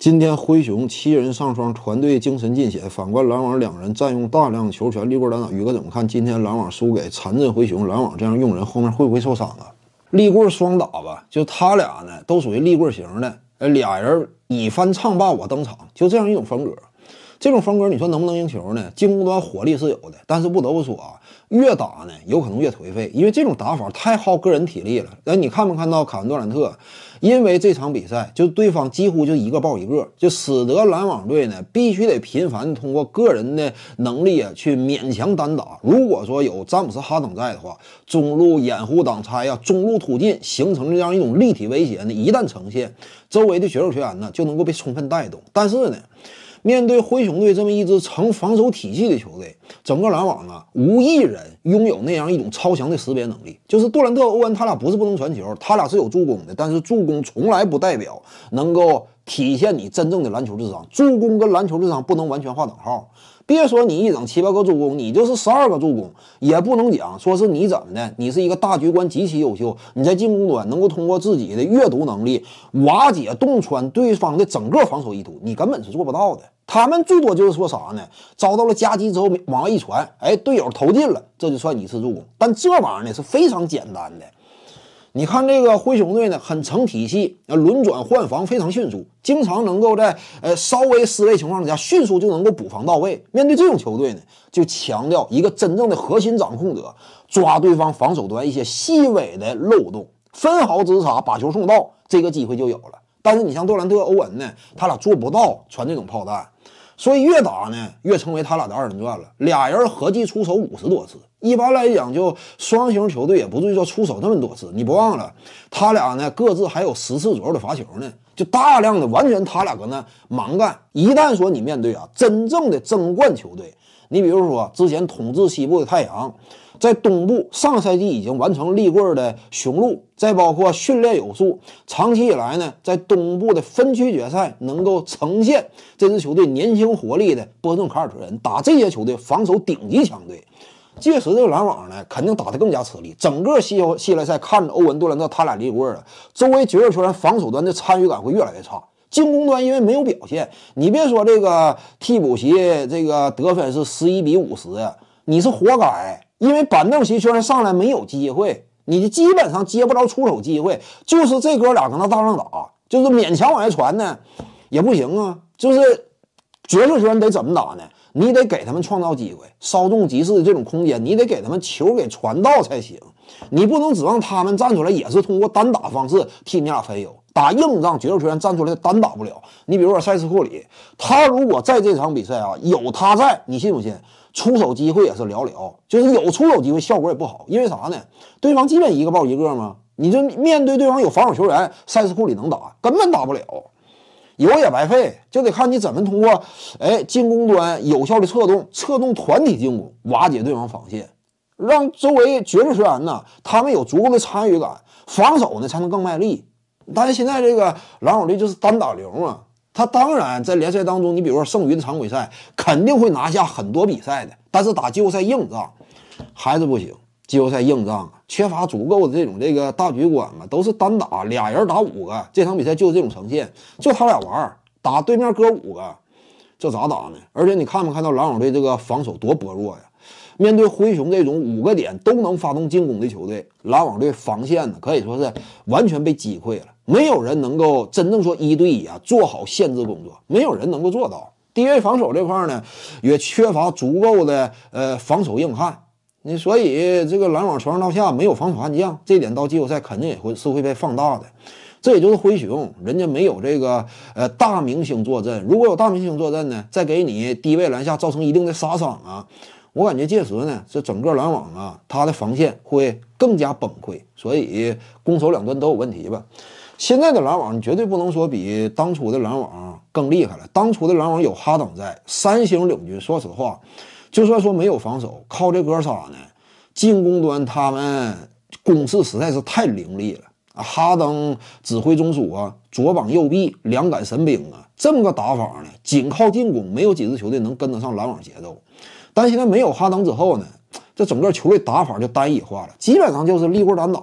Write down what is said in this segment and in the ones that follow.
今天灰熊七人上双，团队精神尽显。反观篮网两人占用大量球权，立棍单打。宇哥怎么看？今天篮网输给残阵灰熊，篮网这样用人后面会不会受伤啊？立棍双打吧，就他俩呢，都属于立棍型的。呃，俩人以翻唱霸我登场，就这样一种风格。这种风格你说能不能赢球呢？进攻端火力是有的，但是不得不说啊，越打呢有可能越颓废，因为这种打法太耗个人体力了。哎，你看没看到卡文杜兰特？因为这场比赛就对方几乎就一个爆一个，就使得篮网队呢必须得频繁通过个人的能力啊去勉强单打。如果说有詹姆斯哈登在的话，中路掩护挡拆啊，中路突进形成这样一种立体威胁呢，一旦呈现，周围的选手球员呢就能够被充分带动。但是呢。面对灰熊队这么一支成防守体系的球队，整个篮网啊无一人拥有那样一种超强的识别能力。就是杜兰特、欧文，他俩不是不能传球，他俩是有助攻的，但是助攻从来不代表能够。体现你真正的篮球智商，助攻跟篮球智商不能完全画等号。别说你一整七八个助攻，你就是十二个助攻，也不能讲说是你怎么的，你是一个大局观极其优秀，你在进攻端能够通过自己的阅读能力瓦解洞穿对方的整个防守意图，你根本是做不到的。他们最多就是说啥呢？遭到了夹击之后往外一传，哎，队友投进了，这就算一次助攻。但这玩意儿呢是非常简单的。你看这个灰熊队呢，很成体系，轮转换防非常迅速，经常能够在呃稍微失位情况之下，迅速就能够补防到位。面对这种球队呢，就强调一个真正的核心掌控者，抓对方防守端一些细微的漏洞，分毫之差把球送到，这个机会就有了。但是你像杜兰特、欧文呢，他俩做不到传这种炮弹。所以越打呢，越成为他俩的二人转了。俩人合计出手五十多次，一般来讲，就双星球队也不至于说出手那么多次。你别忘了，他俩呢各自还有十次左右的罚球呢，就大量的完全他俩搁那盲干。一旦说你面对啊真正的争冠球队，你比如说之前统治西部的太阳。在东部，上赛季已经完成立棍的雄鹿，再包括训练有素、长期以来呢在东部的分区决赛能够呈现这支球队年轻活力的波顿凯尔特人打这些球队防守顶级强队，届时这个篮网呢肯定打得更加吃力。整个西系列赛看着欧文、杜兰特他俩立棍了，周围爵士球员防守端的参与感会越来越差，进攻端因为没有表现，你别说这个替补席这个得分是十一比五十。你是活该，因为板凳席球员上来没有机会，你基本上接不着出手机会，就是这哥俩跟他搭档打，就是勉强往下传呢，也不行啊。就是角色球员得怎么打呢？你得给他们创造机会，稍纵即逝的这种空间，你得给他们球给传到才行。你不能指望他们站出来也是通过单打方式替你俩分忧。打硬仗，角色球员站出来单打不了。你比如说塞斯库里，他如果在这场比赛啊，有他在，你信不信？出手机会也是寥寥，就是有出手机会，效果也不好，因为啥呢？对方基本一个爆一个嘛，你就面对对方有防守球员，塞斯库里能打，根本打不了，有也白费，就得看你怎么通过哎进攻端有效的策动，策动团体进攻，瓦解对方防线，让周围爵士球员呢，他们有足够的参与感，防守呢才能更卖力。但是现在这个篮网队就是单打零啊，他当然在联赛当中，你比如说剩余的常规赛肯定会拿下很多比赛的，但是打季后赛硬仗还是不行。季后赛硬仗缺乏足够的这种这个大局观嘛，都是单打，俩人打五个，这场比赛就这种呈现，就他俩玩，打对面哥五个，这咋打呢？而且你看没看到篮网队这个防守多薄弱呀？面对灰熊这种五个点都能发动进攻的球队，篮网队防线呢可以说是完全被击溃了。没有人能够真正说一对一啊做好限制工作，没有人能够做到低位防守这块儿呢，也缺乏足够的呃防守硬汉。你所以这个篮网从上到下没有防守悍将，这点到季后赛肯定也会是会被放大的。这也就是灰熊人家没有这个呃大明星坐镇，如果有大明星坐镇呢，再给你低位篮下造成一定的杀伤啊，我感觉届时呢这整个篮网啊他的防线会更加崩溃，所以攻守两端都有问题吧。现在的篮网，你绝对不能说比当初的篮网更厉害了。当初的篮网有哈登在，三星领军。说实话，就算说没有防守，靠这哥仨呢，进攻端他们攻势实在是太凌厉了啊！哈登指挥中枢啊，左膀右臂，两杆神兵啊，这么个打法呢，仅靠进攻，没有几支球队能跟得上篮网节奏。但现在没有哈登之后呢？这整个球队打法就单一化了，基本上就是立棍单打，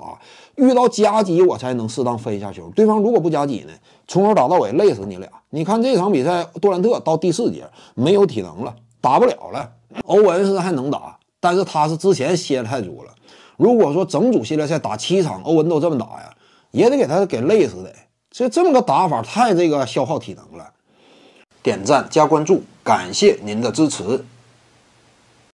遇到夹击我才能适当分一下球。对方如果不夹击呢，从头打到尾累死你俩。你看这场比赛，杜兰特到第四节没有体能了，打不了了。欧文是还能打，但是他是之前歇的太足了。如果说整组系列赛打七场，欧文都这么打呀，也得给他给累死的。这这么个打法太这个消耗体能了。点赞加关注，感谢您的支持。